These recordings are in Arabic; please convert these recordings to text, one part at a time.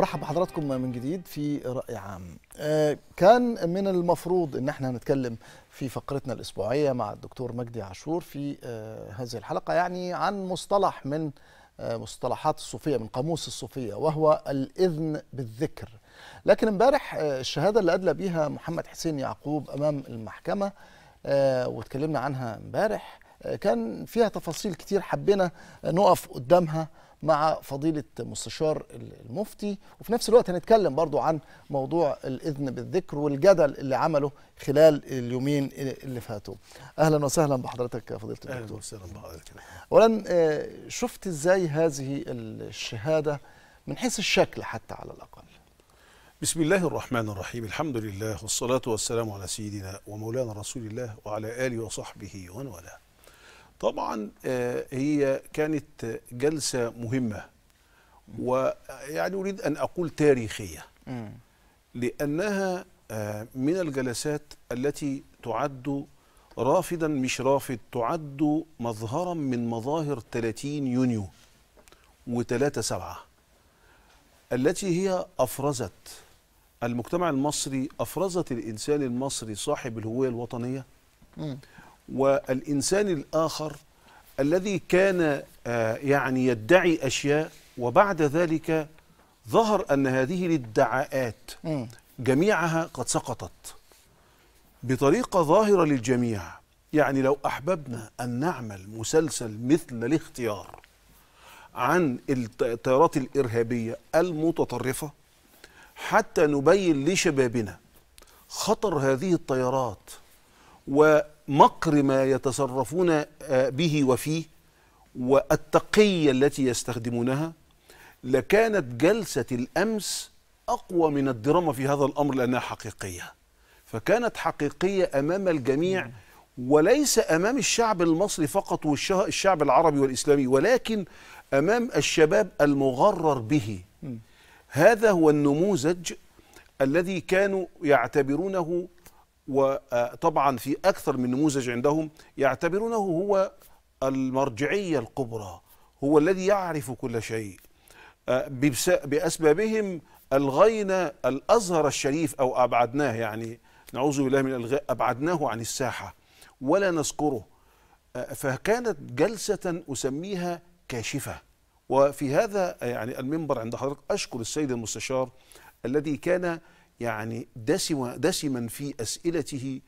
برحب بحضراتكم من جديد في رأي عام آه، كان من المفروض ان احنا هنتكلم في فقرتنا الاسبوعيه مع الدكتور مجدي عاشور في آه، هذه الحلقه يعني عن مصطلح من آه، مصطلحات الصوفيه من قاموس الصوفيه وهو الاذن بالذكر لكن امبارح الشهاده اللي ادلى بيها محمد حسين يعقوب امام المحكمه واتكلمنا عنها امبارح كان فيها تفاصيل كتير حبينا نقف قدامها مع فضيله مستشار المفتي وفي نفس الوقت هنتكلم برضو عن موضوع الاذن بالذكر والجدل اللي عمله خلال اليومين اللي فاتوا اهلا وسهلا بحضرتك يا فضيله الدكتور اهلا وسهلا بحضرتك اولا آه، شفت ازاي هذه الشهاده من حيث الشكل حتى على الاقل بسم الله الرحمن الرحيم الحمد لله والصلاة والسلام على سيدنا ومولانا رسول الله وعلى آله وصحبه ومن والاه طبعا آه، هي كانت جلسة مهمة ويعني أريد أن أقول تاريخية لأنها آه، من الجلسات التي تعد رافدا مش رافد تعد مظهرا من مظاهر 30 يونيو و3 سبعة التي هي أفرزت المجتمع المصري أفرزت الإنسان المصري صاحب الهوية الوطنية والإنسان الآخر الذي كان آه، يعني يدعي أشياء وبعد ذلك ظهر أن هذه الادعاءات جميعها قد سقطت بطريقة ظاهرة للجميع يعني لو أحببنا أن نعمل مسلسل مثل الاختيار عن التيارات الإرهابية المتطرفة حتى نبين لشبابنا خطر هذه التيارات و مقر ما يتصرفون آه، به وفيه والتقية التي يستخدمونها لكانت جلسة الأمس أقوى من الدراما في هذا الأمر لأنها حقيقية فكانت حقيقية أمام الجميع وليس أمام الشعب المصري فقط والشعب العربي والإسلامي ولكن أمام الشباب المغرر به هذا هو النموذج الذي كانوا يعتبرونه وطبعا في أكثر من نموذج عندهم يعتبرونه هو المرجعية الكبرى هو الذي يعرف كل شيء آه، بأسبابهم ألغينا الأزهر الشريف أو أبعدناه يعني نعوذ بالله من الغ... أبعدناه عن الساحة ولا نذكره آه، فكانت جلسة أسميها كاشفة وفي هذا يعني المنبر عند حضرتك أشكر السيد المستشار الذي كان يعني دسم دسما في أسئلته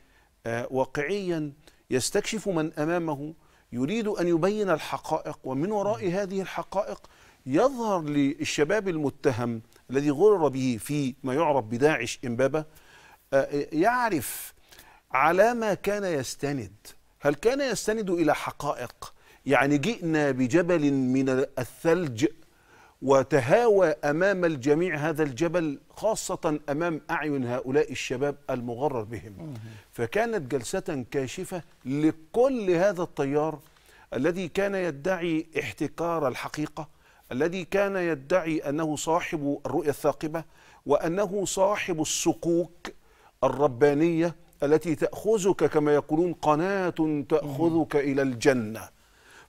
آه، واقعيا يستكشف من أمامه يريد أن يبين الحقائق ومن وراء هذه الحقائق يظهر للشباب المتهم الذي غرر به في ما يعرف بداعش إمبابة آه، يعرف على ما كان يستند هل كان يستند إلى حقائق يعني جئنا بجبل من الثلج وتهاوى أمام الجميع هذا الجبل خاصة أمام أعين هؤلاء الشباب المغرر بهم فكانت جلسة كاشفة لكل هذا التيار الذي كان يدعي احتكار الحقيقة الذي كان يدعي أنه صاحب الرؤية الثاقبة وأنه صاحب السقوك الربانية التي تأخذك كما يقولون قناة تأخذك إلى الجنة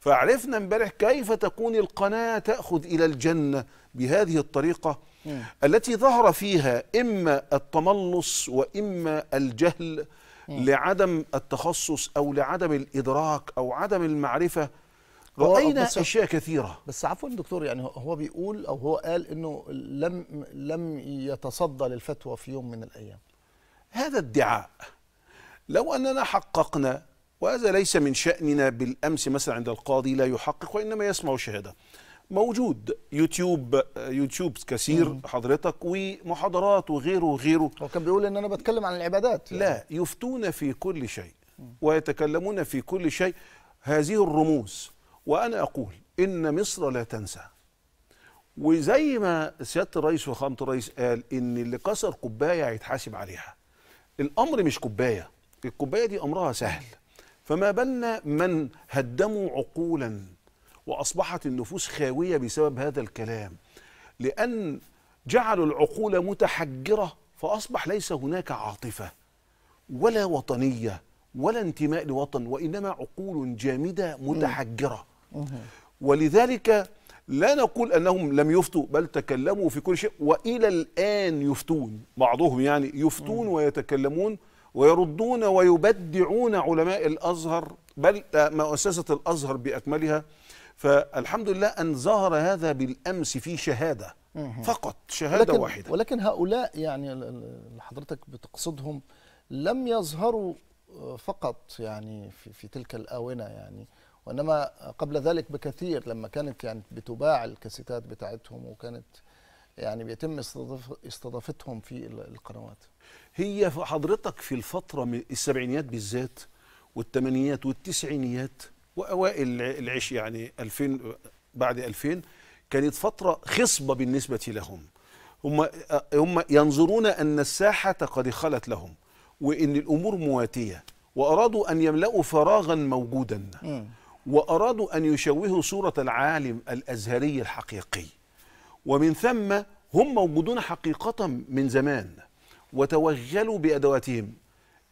فعرفنا امبارح كيف تكون القناة تأخذ إلى الجنة بهذه الطريقة مم. التي ظهر فيها إما التملص وإما الجهل مم. لعدم التخصص أو لعدم الإدراك أو عدم المعرفة رأينا أشياء كثيرة بس عفوا دكتور يعني هو بيقول أو هو قال أنه لم, لم يتصدى للفتوى في يوم من الأيام هذا ادعاء لو أننا حققنا وهذا ليس من شأننا بالأمس مثلا عند القاضي لا يحقق وإنما يسمع شهادة موجود يوتيوب يوتيوب كثير حضرتك ومحاضرات وغيره وغيره هو كان بيقول ان انا بتكلم عن العبادات يعني. لا يفتون في كل شيء ويتكلمون في كل شيء هذه الرموز وانا اقول ان مصر لا تنسى وزي ما سياده الرئيس وخامه الرئيس قال ان اللي كسر كوبايه هيتحاسب عليها الامر مش كوبايه الكوبايه دي امرها سهل فما بالنا من هدموا عقولا واصبحت النفوس خاويه بسبب هذا الكلام لان جعلوا العقول متحجره فاصبح ليس هناك عاطفه ولا وطنيه ولا انتماء لوطن وانما عقول جامده متحجره ولذلك لا نقول انهم لم يفتوا بل تكلموا في كل شيء والى الان يفتون بعضهم يعني يفتون ويتكلمون ويردون ويبدعون علماء الأزهر بل مؤسسة الأزهر بأكملها فالحمد لله أن ظهر هذا بالأمس في شهادة فقط شهادة ولكن واحدة ولكن هؤلاء يعني اللي حضرتك بتقصدهم لم يظهروا آه، فقط يعني في, في تلك الآونة يعني وإنما قبل ذلك بكثير لما كانت يعني بتباع الكاسيتات بتاعتهم وكانت يعني بيتم استضافتهم في القنوات هي حضرتك في الفترة من السبعينيات بالذات والثمانينات والتسعينيات وأوائل العش يعني 2000 بعد 2000 كانت فترة خصبة بالنسبة لهم هم هم ينظرون أن الساحة قد خلت لهم وأن الأمور مواتية وأرادوا أن يملأوا فراغا موجودا وأرادوا أن يشوهوا صورة العالم الأزهري الحقيقي ومن ثم هم موجودون حقيقة من زمان وتوغلوا بادواتهم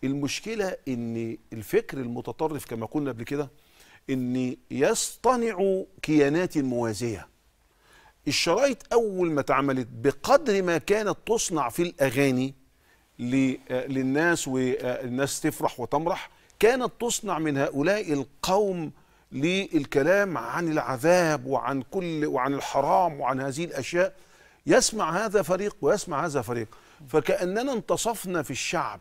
المشكله ان الفكر المتطرف كما قلنا قبل كده ان يصطنع كيانات موازيه الشرايط اول ما اتعملت بقدر ما كانت تصنع في الاغاني للناس والناس تفرح وتمرح كانت تصنع من هؤلاء القوم للكلام عن العذاب وعن كل وعن الحرام وعن هذه الاشياء يسمع هذا فريق ويسمع هذا فريق فكأننا انتصفنا في الشعب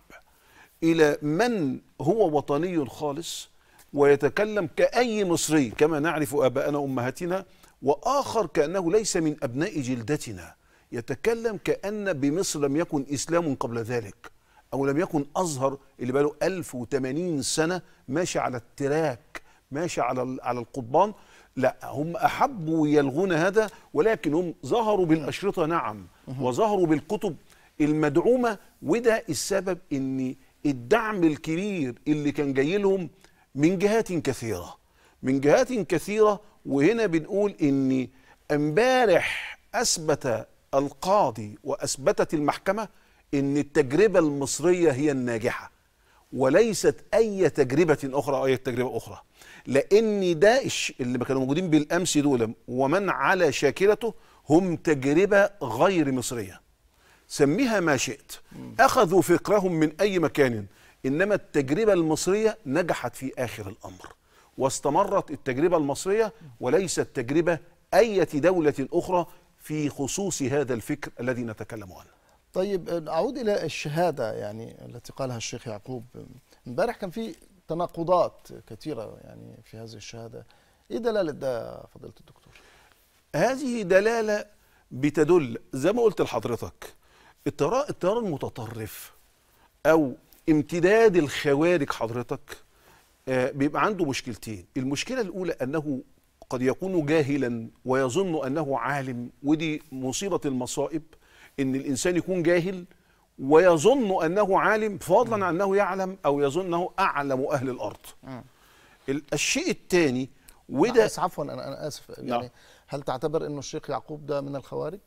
إلى من هو وطني خالص ويتكلم كأي مصري كما نعرف آباءنا وأمهاتنا وآخر كأنه ليس من أبناء جلدتنا يتكلم كأن بمصر لم يكن إسلام قبل ذلك أو لم يكن أزهر اللي بقاله 1080 سنة ماشي على التراك ماشي على على القضبان لا هم أحبوا يلغون هذا ولكن هم ظهروا بالأشرطة نعم وظهروا بالكتب المدعومه وده السبب ان الدعم الكبير اللي كان جاي لهم من جهات كثيره من جهات كثيره وهنا بنقول ان امبارح اثبت القاضي واثبتت المحكمه ان التجربه المصريه هي الناجحه وليست اي تجربه اخرى او اي تجربه اخرى لان داعش اللي كانوا موجودين بالامس دول ومن على شاكلته هم تجربه غير مصريه سميها ما شئت أخذوا فكرهم من أي مكان إنما التجربة المصرية نجحت في آخر الأمر واستمرت التجربة المصرية وليست تجربة أي دولة أخرى في خصوص هذا الفكر الذي نتكلم عنه طيب أعود إلى الشهادة يعني التي قالها الشيخ يعقوب امبارح كان في تناقضات كثيرة يعني في هذه الشهادة إيه دلالة ده فضيلة الدكتور؟ هذه دلالة بتدل زي ما قلت لحضرتك التيار التيار المتطرف او امتداد الخوارج حضرتك آه، بيبقى عنده مشكلتين المشكله الاولى انه قد يكون جاهلا ويظن انه عالم ودي مصيبه المصائب ان الانسان يكون جاهل ويظن انه عالم فضلا عن انه يعلم او يظن انه اعلم اهل الارض الشيء الثاني وده عفوا انا انا اسف يعني نعم. هل تعتبر انه الشيخ يعقوب ده من الخوارج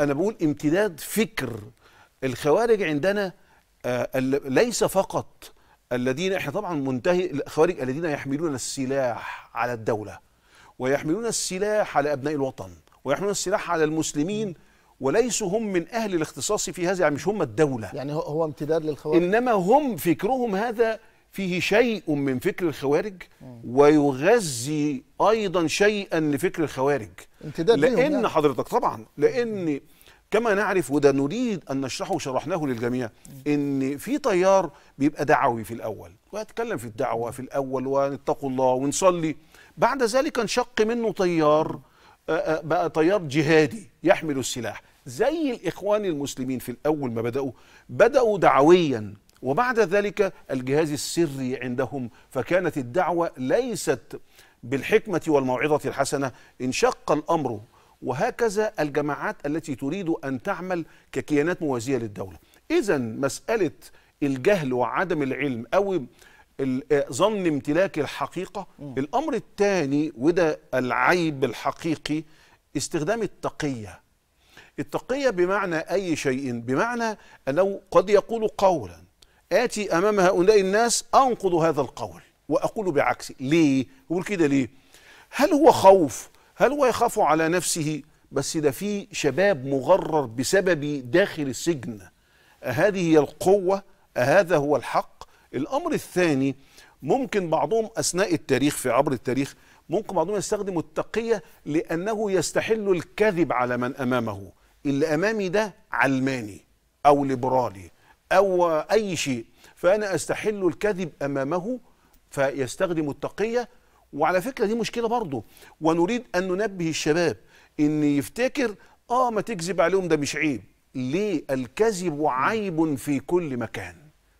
انا بقول امتداد فكر الخوارج عندنا آه، ليس فقط الذين احنا طبعا منتهي الخوارج الذين يحملون السلاح على الدوله ويحملون السلاح على ابناء الوطن ويحملون السلاح على المسلمين وليسوا هم من اهل الاختصاص في هذا يعني مش هم الدوله يعني هو امتداد للخوارج انما هم فكرهم هذا فيه شيء من فكر الخوارج ويغذي ايضا شيئا لفكر الخوارج امتداد لان يعني. حضرتك طبعا لان كما نعرف وده نريد ان نشرحه وشرحناه للجميع ان في تيار بيبقى دعوي في الاول ويتكلم في الدعوه في الاول ونتقوا الله ونصلي بعد ذلك انشق منه تيار آه، آه، بقى تيار جهادي يحمل السلاح زي الاخوان المسلمين في الاول ما بداوا بداوا دعويا وبعد ذلك الجهاز السري عندهم فكانت الدعوة ليست بالحكمة والموعظة الحسنة انشق الأمر وهكذا الجماعات التي تريد أن تعمل ككيانات موازية للدولة إذا مسألة الجهل وعدم العلم أو آه، ظن امتلاك الحقيقة م. الأمر الثاني وده العيب الحقيقي استخدام التقية التقية بمعنى أي شيء بمعنى أنه قد يقول قولا آتي أمام هؤلاء الناس أنقض هذا القول وأقول بعكسه ليه يقول كده ليه هل هو خوف هل هو يخاف على نفسه بس ده في شباب مغرر بسبب داخل السجن هذه هي القوة هذا هو الحق الأمر الثاني ممكن بعضهم أثناء التاريخ في عبر التاريخ ممكن بعضهم يستخدم التقية لأنه يستحل الكذب على من أمامه اللي أمامي ده علماني أو ليبرالي أو أي شيء فأنا أستحل الكذب أمامه فيستخدم التقية وعلى فكرة دي مشكلة برضه ونريد أن ننبه الشباب أن يفتكر آه ما تكذب عليهم ده مش عيب ليه الكذب عيب في كل مكان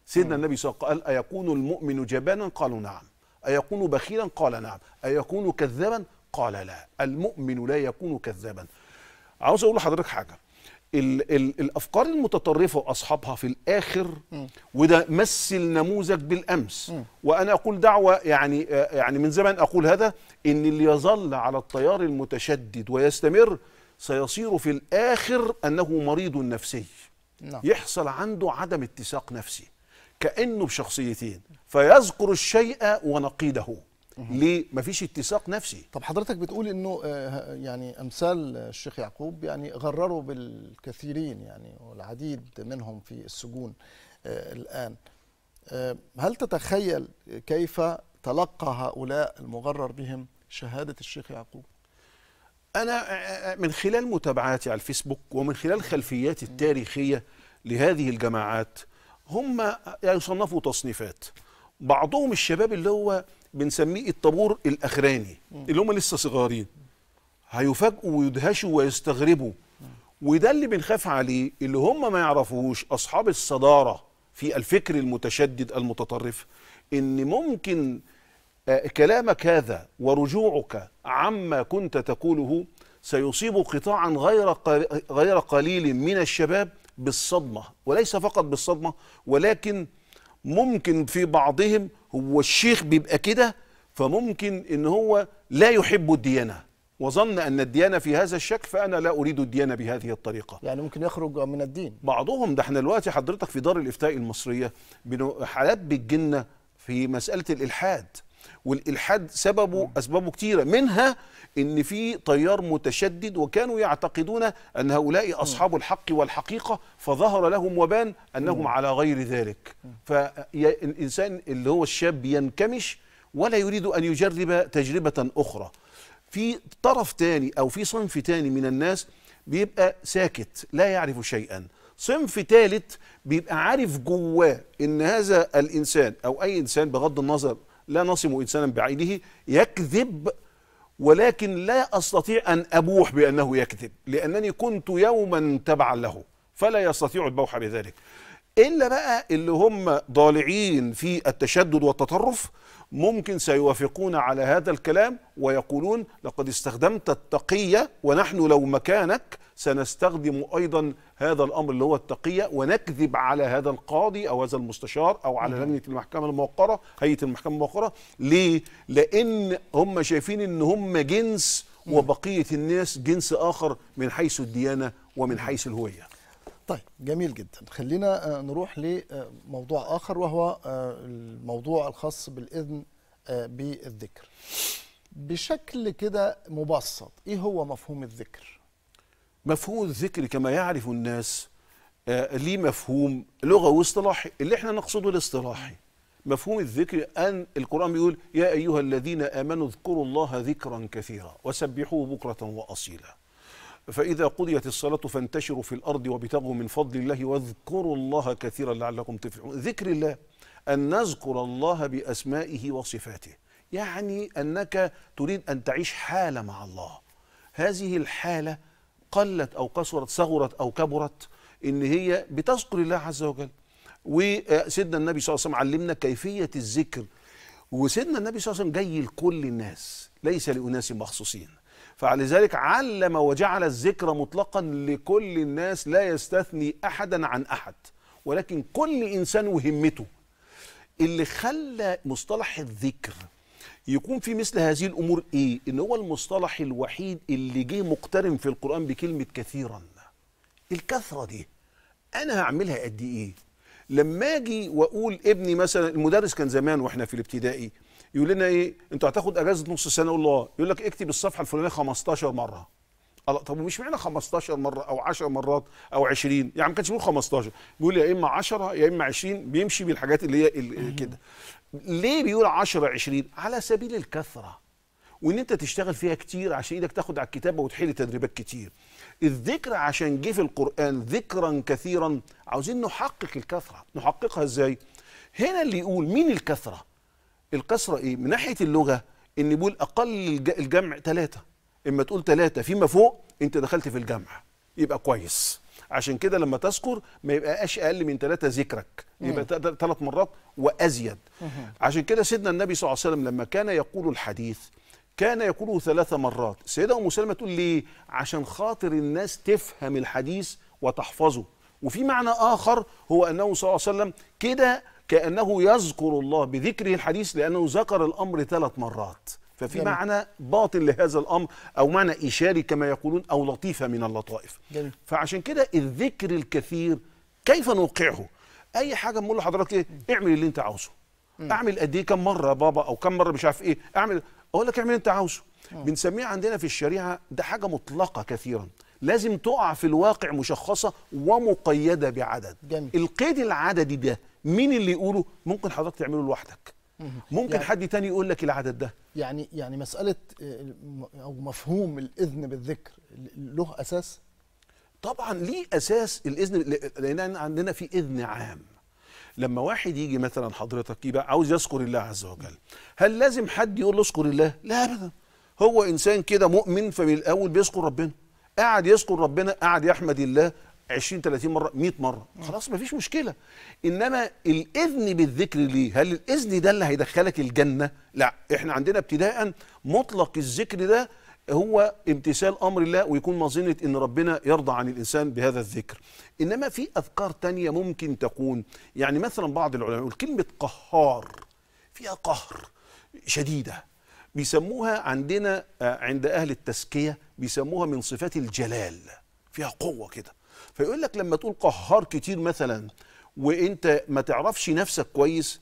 سيدنا النبي صلى الله عليه وسلم قال أيكون المؤمن جبانا قالوا نعم أيكون بخيلا قال نعم أيكون كذابا قال لا المؤمن لا يكون كذابا عاوز أقول لحضرتك حاجة الـ الـ الافكار المتطرفه واصحابها في الاخر وده مثل نموذج بالامس م. وانا اقول دعوه يعني آه، يعني من زمان اقول هذا ان اللي يظل على التيار المتشدد ويستمر سيصير في الاخر انه مريض نفسي نعم. يحصل عنده عدم اتساق نفسي كانه بشخصيتين فيذكر الشيء ونقيده ليه مفيش اتساق نفسي طب حضرتك بتقول انه آه، يعني امثال الشيخ يعقوب يعني غرروا بالكثيرين يعني والعديد منهم في السجون آه، الان آه، هل تتخيل كيف تلقى هؤلاء المغرر بهم شهاده الشيخ يعقوب انا من خلال متابعاتي على الفيسبوك ومن خلال خلفياتي التاريخيه لهذه الجماعات هم يعني صنفوا تصنيفات بعضهم الشباب اللي هو بنسميه الطابور الاخراني اللي هم لسه صغارين هيفاجئوا ويدهشوا ويستغربوا وده اللي بنخاف عليه اللي هم ما يعرفوش اصحاب الصداره في الفكر المتشدد المتطرف ان ممكن آه، كلامك هذا ورجوعك عما كنت تقوله سيصيب قطاعا غير غير قليل من الشباب بالصدمه وليس فقط بالصدمه ولكن ممكن في بعضهم هو الشيخ بيبقى كده فممكن ان هو لا يحب الديانه وظن ان الديانه في هذا الشكل فانا لا اريد الديانه بهذه الطريقه يعني ممكن يخرج من الدين بعضهم ده احنا دلوقتي حضرتك في دار الافتاء المصريه حالات بتجينا في مساله الالحاد والالحاد سببه اسبابه كتيره منها ان في تيار متشدد وكانوا يعتقدون ان هؤلاء اصحاب الحق والحقيقه فظهر لهم وبان انهم على غير ذلك فالانسان اللي هو الشاب ينكمش ولا يريد ان يجرب تجربه اخرى في طرف تاني او في صنف تاني من الناس بيبقى ساكت لا يعرف شيئا صنف ثالث بيبقى عارف جواه ان هذا الانسان او اي انسان بغض النظر لا نصم إنسانا بعينه يكذب ولكن لا أستطيع أن أبوح بأنه يكذب لأنني كنت يوما تبعا له فلا يستطيع البوح بذلك إلا بقى اللي هم ضالعين في التشدد والتطرف ممكن سيوافقون على هذا الكلام ويقولون لقد استخدمت التقية ونحن لو مكانك سنستخدم ايضا هذا الامر اللي هو التقيه ونكذب على هذا القاضي او هذا المستشار او على نعم. لجنه المحكمه الموقره هيئه المحكمه الموقره ليه لان هم شايفين ان هم جنس وبقيه الناس جنس اخر من حيث الديانه ومن حيث الهويه طيب جميل جدا خلينا آه، نروح لموضوع اخر وهو آه، الموضوع الخاص بالاذن آه، بالذكر بشكل كده مبسط ايه هو مفهوم الذكر مفهوم الذكر كما يعرف الناس آه، ليه مفهوم لغوي واصطلاحي اللي احنا نقصده الاصطلاحي مفهوم الذكر أن القرآن بيقول يا أيها الذين آمنوا اذكروا الله ذكرا كثيرا وسبحوه بكرة وأصيلا فإذا قضيت الصلاة فانتشروا في الأرض وابتغوا من فضل الله واذكروا الله كثيرا لعلكم تفلحون ذكر الله أن نذكر الله بأسمائه وصفاته يعني أنك تريد أن تعيش حالة مع الله هذه الحالة قلت أو قصرت صغرت أو كبرت إن هي بتذكر الله عز وجل وسيدنا النبي صلى الله عليه وسلم علمنا كيفية الذكر وسيدنا النبي صلى الله عليه وسلم جاي لكل الناس ليس لأناس مخصوصين فلذلك علم وجعل الذكر مطلقا لكل الناس لا يستثني أحدا عن أحد ولكن كل إنسان وهمته اللي خلى مصطلح الذكر يكون في مثل هذه الامور ايه ان هو المصطلح الوحيد اللي جه مقترن في القران بكلمه كثيرا الكثره دي انا هعملها قد ايه لما اجي واقول ابني مثلا المدرس كان زمان واحنا في الابتدائي يقول لنا ايه انتوا هتاخد اجازه نص سنه اقول له آه. يقول لك اكتب الصفحه الفلانيه 15 مره طب ومش معنى 15 مره او 10 مرات او 20 يعني ما كانش بيقول 15 بيقول يا اما 10 يا اما 20 بيمشي بالحاجات اللي هي كده ليه بيقول 10 20 على سبيل الكثره وان انت تشتغل فيها كتير عشان ايدك تاخد على الكتابه وتحل تدريبات كتير الذكر عشان جه في القران ذكرا كثيرا عاوزين نحقق الكثره نحققها ازاي هنا اللي يقول مين الكثره الكثره ايه من ناحيه اللغه ان بيقول اقل الجمع ثلاثه اما تقول ثلاثه فيما فوق انت دخلت في الجمع يبقى كويس عشان كده لما تذكر ما يبقاش اقل من ثلاثه ذكرك يبقى ثلاث مرات وازيد عشان كده سيدنا النبي صلى الله عليه وسلم لما كان يقول الحديث كان يقوله ثلاث مرات سيدة أم سلمة تقول ليه عشان خاطر الناس تفهم الحديث وتحفظه وفي معنى آخر هو أنه صلى الله عليه وسلم كده كأنه يذكر الله بذكره الحديث لأنه ذكر الأمر ثلاث مرات ففي جميل. معنى باطن لهذا الامر او معنى اشاري كما يقولون او لطيفه من اللطائف جميل. فعشان كده الذكر الكثير كيف نوقعه اي حاجه بنقول لحضرتك ايه اعمل اللي انت عاوزه م. اعمل قد ايه كم مره بابا او كم مره مش عارف ايه اعمل اقول لك اعمل اللي انت عاوزه بنسميه عندنا في الشريعه ده حاجه مطلقه كثيرا لازم تقع في الواقع مشخصه ومقيده بعدد جميل. القيد العددي ده مين اللي يقوله ممكن حضرتك تعمله لوحدك ممكن يعني حد تاني يقول لك العدد ده يعني يعني مساله آه، او مفهوم الاذن بالذكر له اساس طبعا ليه اساس الاذن لان عندنا في اذن عام لما واحد يجي مثلا حضرتك يبقى عاوز يذكر الله عز وجل هل لازم حد يقول له اذكر الله لا ابدا هو انسان كده مؤمن فمن الاول بيذكر ربنا قاعد يذكر ربنا قاعد يحمد الله 20 30 مره 100 مره خلاص مفيش مشكله انما الاذن بالذكر ليه هل الاذن ده اللي هيدخلك الجنه لا احنا عندنا ابتداء مطلق الذكر ده هو امتثال امر الله ويكون مظنه ان ربنا يرضى عن الانسان بهذا الذكر انما في اذكار تانية ممكن تكون يعني مثلا بعض العلماء يقول كلمه قهار فيها قهر شديده بيسموها عندنا آه، عند اهل التزكيه بيسموها من صفات الجلال فيها قوه كده فيقول لك لما تقول قهار كتير مثلا وانت ما تعرفش نفسك كويس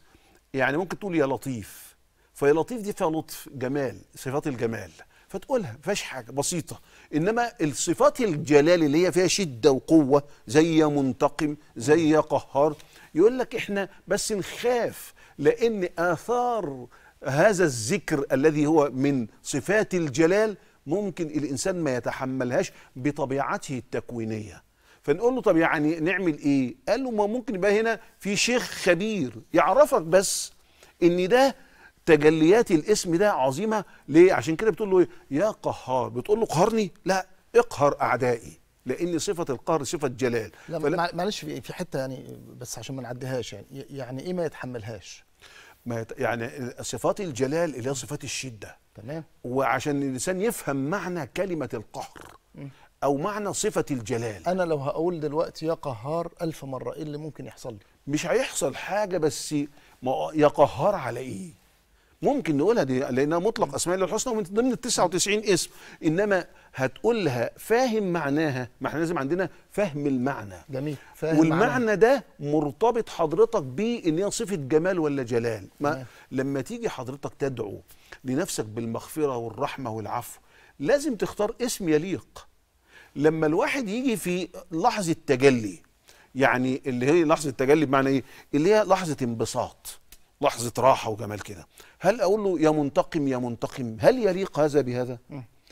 يعني ممكن تقول يا لطيف فيا لطيف دي فيها لطف جمال صفات الجمال فتقولها فيهاش حاجه بسيطه انما الصفات الجلال اللي هي فيها شده وقوه زي منتقم زي قهار يقول لك احنا بس نخاف لان اثار هذا الذكر الذي هو من صفات الجلال ممكن الانسان ما يتحملهاش بطبيعته التكوينيه فنقول له طب يعني نعمل ايه قال له ما ممكن يبقى هنا في شيخ خبير يعرفك بس ان ده تجليات الاسم ده عظيمه ليه عشان كده بتقول له ايه يا قهار بتقول له قهرني لا اقهر اعدائي لان صفه القهر صفه جلال لا معلش في في حته يعني بس عشان ما نعديهاش يعني يعني ايه ما يتحملهاش ما يت... يعني صفات الجلال اللي هي صفات الشده تمام وعشان الانسان يفهم معنى كلمه القهر م. أو معنى صفة الجلال أنا لو هقول دلوقتي يا قهار ألف مرة إيه اللي ممكن يحصل لي مش هيحصل حاجة بس يا قهار على إيه ممكن نقولها دي لانها مطلق اسماء الله الحسنى ومن ضمن ال 99 اسم انما هتقولها فاهم معناها ما احنا لازم عندنا فهم المعنى جميل فاهم والمعنى ده مرتبط حضرتك بيه ان هي صفه جمال ولا جلال ما لما تيجي حضرتك تدعو لنفسك بالمغفره والرحمه والعفو لازم تختار اسم يليق لما الواحد يجي في لحظه تجلي يعني اللي هي لحظه تجلي بمعنى ايه اللي هي لحظه انبساط لحظه راحه وجمال كده هل اقول له يا منتقم يا منتقم هل يليق هذا بهذا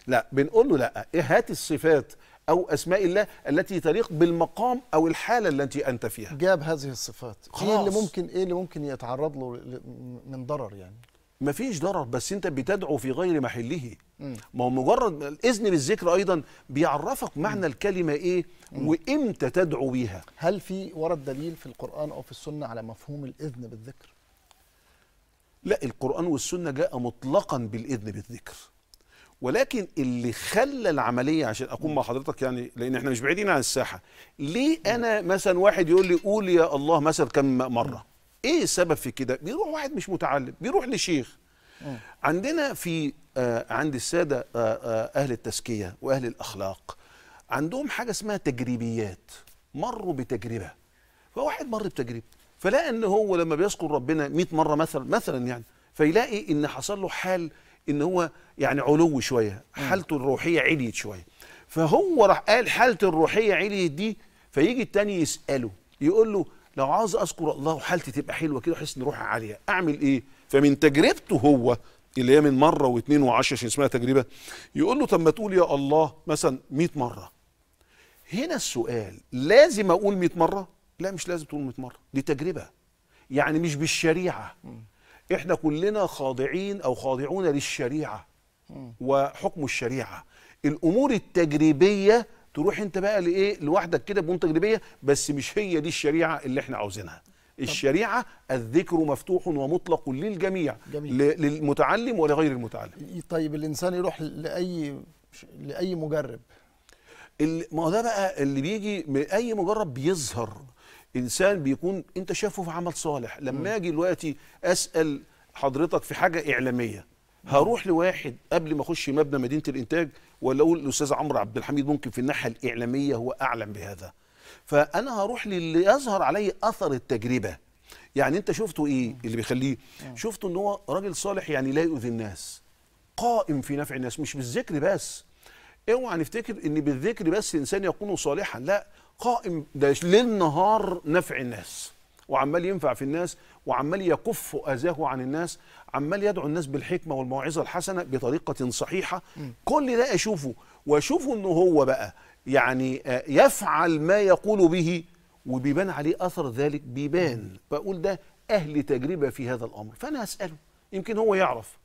لا بنقول له لا إيه هات الصفات او اسماء الله التي تليق بالمقام او الحاله التي انت فيها جاب هذه الصفات خلاص. ايه اللي ممكن ايه اللي ممكن يتعرض له من ضرر يعني مفيش ضرر بس انت بتدعو في غير محله ما هو مجرد الاذن بالذكر ايضا بيعرفك معنى الكلمه ايه وامتى تدعو بيها هل في ورد دليل في القران او في السنه على مفهوم الاذن بالذكر لا القران والسنه جاء مطلقا بالاذن بالذكر ولكن اللي خلى العمليه عشان اكون مع حضرتك يعني لان احنا مش بعيدين عن الساحه ليه انا مثلا واحد يقول لي قول يا الله مثلا كم مره ايه السبب في كده بيروح واحد مش متعلم بيروح لشيخ عندنا في آه عند الساده آه آه اهل التزكيه واهل الاخلاق عندهم حاجه اسمها تجريبيات مروا بتجربه فواحد مر بتجربه فلقى ان هو لما بيذكر ربنا 100 مره مثلا مثلا يعني فيلاقي ان حصل له حال ان هو يعني علو شويه حالته الروحيه عليت شويه فهو راح قال حالته الروحيه عليت دي فيجي التاني يساله يقول له لو عاوز اذكر الله وحالتي تبقى حلوه كده احس ان روحي عاليه اعمل ايه فمن تجربته هو اللي هي من مره واثنين وعشرة عشان اسمها تجربه يقول له طب ما تقول يا الله مثلا 100 مره هنا السؤال لازم اقول 100 مره لا مش لازم تقول 100 مره دي تجربه يعني مش بالشريعه احنا كلنا خاضعين او خاضعون للشريعه وحكم الشريعه الامور التجريبيه تروح انت بقى لايه لوحدك كده بدون تجريبيه بس مش هي دي الشريعه اللي احنا عاوزينها الشريعه الذكر مفتوح ومطلق للجميع جميل. للمتعلم ولغير المتعلم طيب الانسان يروح لاي لاي مجرب ما هو ده بقى اللي بيجي اي مجرب بيظهر انسان بيكون انت شافه في عمل صالح لما اجي دلوقتي اسال حضرتك في حاجه اعلاميه هروح لواحد قبل ما اخش مبنى مدينه الانتاج ولا اقول الاستاذ عمرو عبد الحميد ممكن في الناحيه الاعلاميه هو اعلم بهذا فانا هروح للي يظهر عليه اثر التجربه يعني انت شفته ايه اللي بيخليه شفته ان هو راجل صالح يعني لا يؤذي الناس قائم في نفع الناس مش بالذكر بس اوعى نفتكر ان بالذكر بس الانسان يكون صالحا لا قائم ده ليل نهار نفع الناس وعمال ينفع في الناس وعمال يكف اذاه عن الناس عمال يدعو الناس بالحكمه والموعظه الحسنه بطريقه صحيحه م. كل ده اشوفه واشوفه ان هو بقى يعني آه، يفعل ما يقول به وبيبان عليه اثر ذلك بيبان بقول ده اهل تجربه في هذا الامر فانا هساله يمكن هو يعرف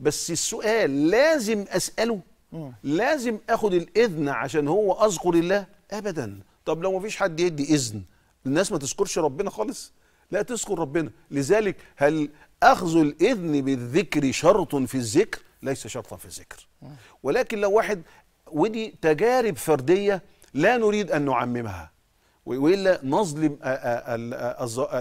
بس السؤال لازم اساله لازم اخد الاذن عشان هو اذكر الله ابدا طب لو مفيش حد يدي اذن الناس ما تذكرش ربنا خالص لا تذكر ربنا لذلك هل أخذ الإذن بالذكر شرط في الذكر ليس شرطا في الذكر ولكن لو واحد ودي تجارب فردية لا نريد أن نعممها وإلا نظلم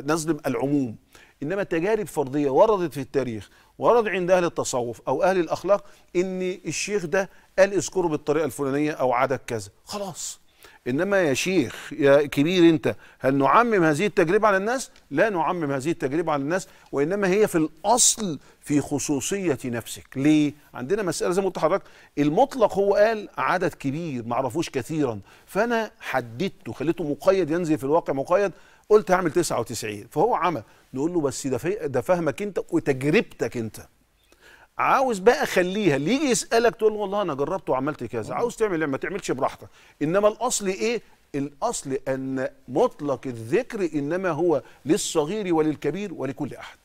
نظلم العموم إنما تجارب فردية وردت في التاريخ ورد عند أهل التصوف أو أهل الأخلاق إن الشيخ ده قال اذكره بالطريقة الفلانية أو عدد كذا خلاص انما يا شيخ يا كبير انت هل نعمم هذه التجربه على الناس لا نعمم هذه التجربه على الناس وانما هي في الاصل في خصوصيه نفسك ليه عندنا مساله زي ما قلت لحضرتك المطلق هو قال عدد كبير ما اعرفوش كثيرا فانا حددته خليته مقيد ينزل في الواقع مقيد قلت هعمل 99 فهو عمل نقول له بس ده ده فهمك انت وتجربتك انت عاوز بقى خليها اللي يجي يسالك تقول له والله انا جربت وعملت كذا عاوز تعمل ايه ما تعملش براحتك انما الاصل ايه الاصل ان مطلق الذكر انما هو للصغير وللكبير ولكل احد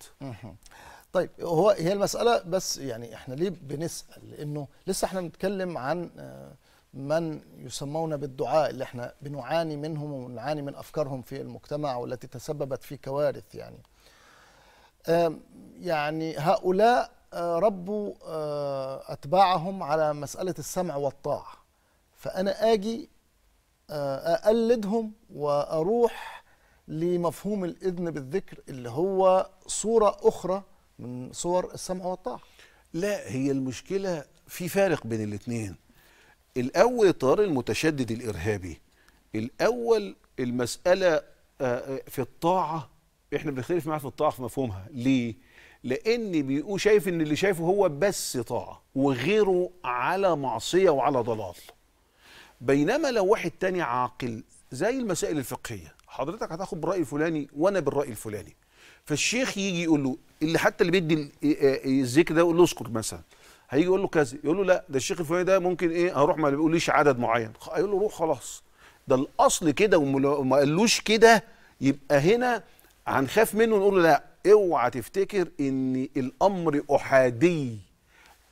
طيب هو هي المساله بس يعني احنا ليه بنسال لانه لسه احنا بنتكلم عن آه، من يسمون بالدعاء اللي احنا بنعاني منهم ونعاني من افكارهم في المجتمع والتي تسببت في كوارث يعني يعني هؤلاء آه، ربوا آه، أتباعهم على مسألة السمع والطاعة فأنا آجي آه، أقلدهم وأروح لمفهوم الإذن بالذكر اللي هو صورة أخرى من صور السمع والطاعة لا هي المشكلة في فارق بين الاثنين الأول إطار المتشدد الإرهابي الأول المسألة في الطاعة احنا بنختلف معاه في الطاعة في مفهومها ليه؟ لان بيقول شايف ان اللي شايفه هو بس طاعه وغيره على معصيه وعلى ضلال بينما لو واحد تاني عاقل زي المسائل الفقهيه حضرتك هتاخد بالراي الفلاني وانا بالراي الفلاني فالشيخ يجي يقول له اللي حتى اللي بيدي آه، آه، الذكر ده يقول له اسكت مثلا هيجي يقول له كذا يقول له لا ده الشيخ الفلاني ده ممكن ايه هروح ما بيقوليش عدد معين هيقول له روح خلاص ده الاصل كده وما قالوش كده يبقى هنا هنخاف منه نقول له لا اوعى تفتكر ان الامر احادي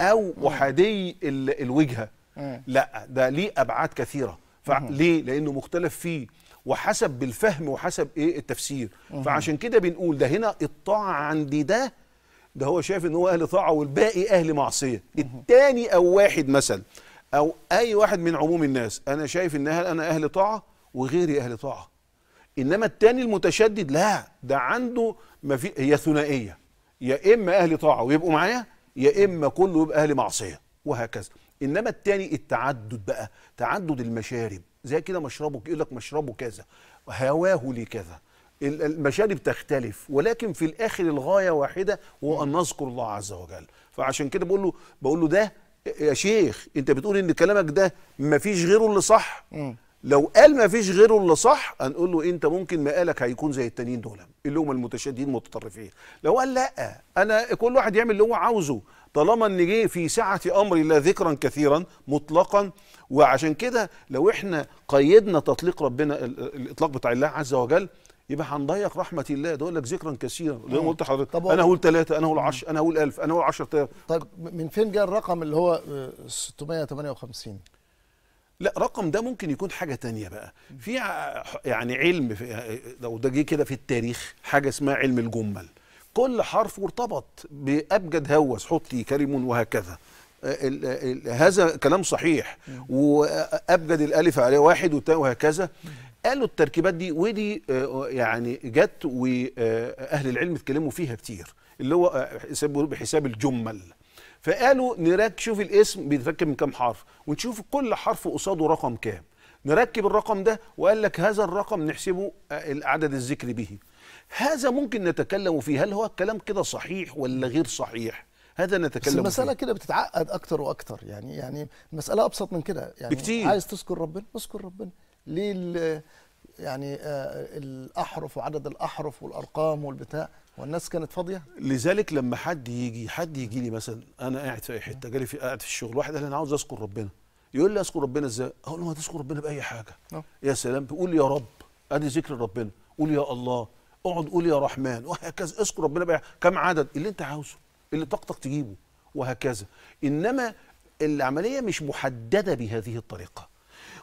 او احادي الوجهه لا ده ليه ابعاد كثيره فليه لانه مختلف فيه وحسب بالفهم وحسب ايه التفسير فعشان كده بنقول ده هنا الطاعه عندي ده ده هو شايف ان هو اهل طاعه والباقي اهل معصيه الثاني او واحد مثلا او اي واحد من عموم الناس انا شايف ان انا اهل طاعه وغيري اهل طاعه انما التاني المتشدد لا ده عنده ما في هي ثنائيه يا اما اهل طاعه ويبقوا معايا يا اما كله يبقى اهل معصيه وهكذا انما التاني التعدد بقى تعدد المشارب زي كده مشربه يقول لك مشربه كذا هواه لكذا المشارب تختلف ولكن في الاخر الغايه واحده هو ان نذكر الله عز وجل فعشان كده بقول له بقول له ده يا شيخ انت بتقول ان كلامك ده مفيش غيره اللي صح لو قال ما فيش غيره اللي صح هنقول له انت ممكن مقالك هيكون زي التانيين دول اللي هم المتشددين المتطرفين لو قال لا انا كل واحد يعمل اللي هو عاوزه طالما ان جه في سعه امر لا ذكرا كثيرا مطلقا وعشان كده لو احنا قيدنا تطليق ربنا الاطلاق بتاع الله عز وجل يبقى هنضيق رحمه الله ده يقول لك ذكرا كثيرا زي ما قلت لحضرتك انا هقول ثلاثه انا هقول 10 انا هقول 1000 انا هقول 10000 طيب من فين جاء الرقم اللي هو 658 لا رقم ده ممكن يكون حاجه تانية بقى في يعني علم لو ده جه كده في التاريخ حاجه اسمها علم الجمل كل حرف ارتبط بابجد هوس حطي كريم وهكذا هذا كلام صحيح وابجد الالف عليه واحد وهكذا قالوا التركيبات دي ودي يعني جت واهل العلم اتكلموا فيها كتير اللي هو بحساب الجمل فقالوا نركب شوف الاسم بيتركب من كام حرف ونشوف كل حرف قصاده رقم كام نركب الرقم ده وقال لك هذا الرقم نحسبه آه، العدد الذكري به هذا ممكن نتكلم فيه هل هو الكلام كده صحيح ولا غير صحيح هذا نتكلم بس المساله كده بتتعقد اكتر واكتر يعني يعني المساله ابسط من كده يعني بكتير. عايز تذكر ربنا اذكر ربنا ليه يعني آه الاحرف وعدد الاحرف والارقام والبتاع والناس كانت فاضيه لذلك لما حد يجي حد يجي لي مثلا انا قاعد في اي حته جالي في قاعد في الشغل واحد قال انا عاوز اذكر ربنا يقول لي اذكر ربنا ازاي اقول له ما تذكر ربنا باي حاجه أوه. يا سلام بيقول يا رب ادي ذكر ربنا قول يا الله اقعد قول يا رحمن وهكذا اذكر ربنا باي كم عدد اللي انت عاوزه اللي طاقتك تجيبه وهكذا انما العمليه مش محدده بهذه الطريقه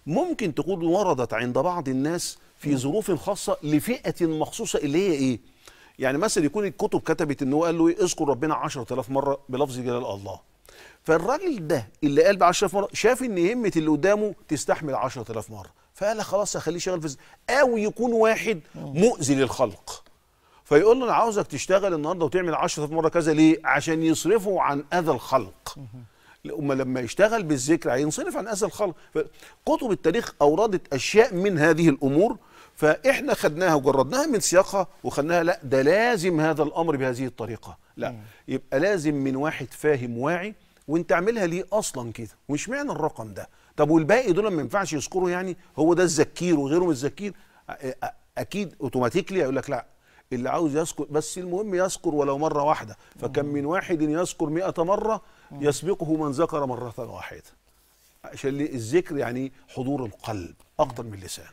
ممكن تكون وردت عند بعض الناس في ظروف خاصه لفئه مخصوصه اللي هي ايه يعني مثلا يكون الكتب كتبت ان هو قال له إيه، اذكر ربنا 10000 مره بلفظ جلال الله فالراجل ده اللي قال ب 10000 مره شاف ان همه اللي قدامه تستحمل 10000 مره فقال خلاص هخليه شغال في او يكون واحد مؤذي للخلق فيقول له انا عاوزك تشتغل النهارده وتعمل 10000 مره كذا ليه عشان يصرفه عن اذى الخلق أما لما يشتغل بالذكر هينصرف عن أذى الخلق كتب التاريخ أوردت أشياء من هذه الأمور فاحنا خدناها وجردناها من سياقها وخدناها لا ده لازم هذا الامر بهذه الطريقه لا مم. يبقى لازم من واحد فاهم واعي وانت عاملها ليه اصلا كده مش معنى الرقم ده طب والباقي دول ما ينفعش يذكروا يعني هو ده الذكير وغيره من الذكير اكيد اوتوماتيكلي هيقول لك لا اللي عاوز يذكر بس المهم يذكر ولو مره واحده فكم من واحد يذكر مئة مره يسبقه من ذكر مره واحده عشان الذكر يعني حضور القلب اكتر من اللسان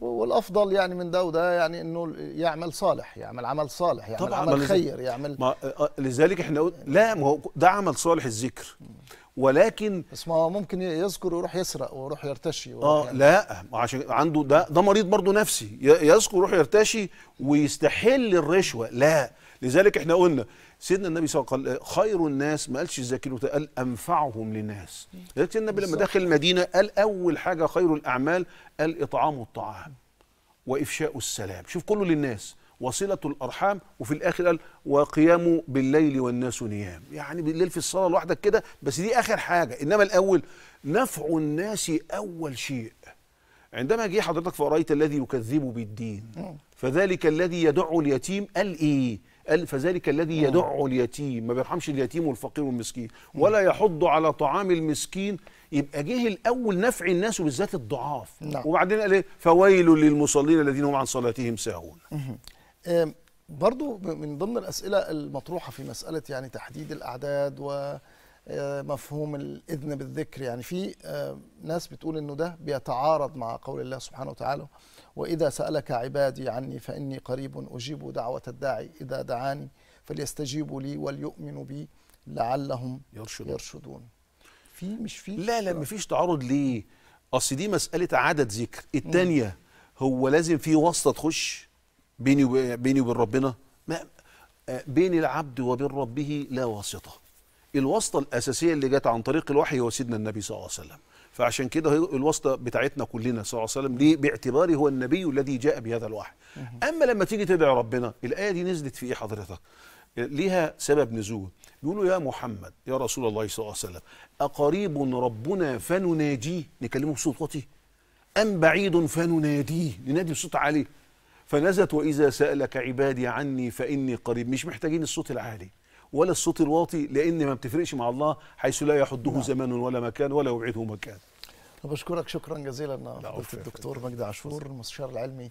والافضل يعني من ده وده يعني انه يعمل صالح يعمل عمل صالح يعمل طبعا عمل خير يعمل ما آه، آه، لذلك احنا قلنا يعني لا ما هو ده عمل صالح الذكر ولكن بس ما هو ممكن يذكر ويروح يسرق ويروح يرتشي اه يعني لا عشان عنده ده ده مريض برضه نفسي يذكر ويروح يرتشي ويستحل الرشوه لا لذلك احنا قلنا سيدنا النبي صلى الله عليه وسلم قال خير الناس ما قالش الزاكين قال انفعهم للناس لذلك النبي لما دخل المدينه قال اول حاجه خير الاعمال قال اطعام الطعام وافشاء السلام شوف كله للناس وصلة الأرحام وفي الآخر قال وقيام بالليل والناس نيام يعني بالليل في الصلاة لوحدك كده بس دي آخر حاجة إنما الأول نفع الناس أول شيء عندما جه حضرتك فرايت الذي يكذب بالدين فذلك الذي يدع اليتيم قال إيه قال فذلك الذي آه. يدع اليتيم ما بيرحمش اليتيم والفقير والمسكين ولا يحض على طعام المسكين يبقى جه الاول نفع الناس وبالذات الضعاف نعم. وبعدين قال ايه فويل للمصلين الذين هم عن صلاتهم ساهون برضو من ضمن الاسئله المطروحه في مساله يعني تحديد الاعداد ومفهوم آه، الاذن بالذكر يعني في ناس بتقول انه ده بيتعارض مع قول الله سبحانه وتعالى وإذا سألك عبادي عني فإني قريب أجيب دعوة الداعي إذا دعاني فليستجيبوا لي وليؤمنوا بي لعلهم يرشدون, يرشدون. في مش في لا لا مفيش تعرض ليه اصل دي مساله عدد ذكر الثانيه هو لازم في واسطه تخش بيني بيني وبين ربنا ما آه، بين العبد وبين ربه لا واسطه الواسطه الاساسيه اللي جت عن طريق الوحي هو سيدنا النبي صلى الله عليه وسلم فعشان كده الواسطه بتاعتنا كلنا صلى الله عليه وسلم ليه باعتباره هو النبي الذي جاء بهذا الوحي اما لما تيجي تدعي ربنا الايه دي نزلت في ايه حضرتك ليها سبب نزول يقولوا يا محمد يا رسول الله صلى الله عليه وسلم أقريب ربنا فنناجيه نكلمه بصوت واطي أم بعيد فنناديه ننادي بصوت عالي فنزلت وإذا سألك عبادي عني فإني قريب مش محتاجين الصوت العالي ولا الصوت الواطي لان ما بتفرقش مع الله حيث لا يحده لا. نعم. زمان ولا مكان ولا يبعده مكان بشكرك شكرا جزيلا فضيله الدكتور مجدي عاشور المستشار العلمي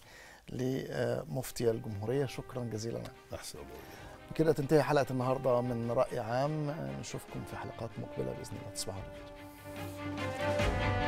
لمفتي الجمهوريه شكرا جزيلا احسن الله كده تنتهي حلقه النهارده من راي عام نشوفكم في حلقات مقبله باذن الله تصبحوا على خير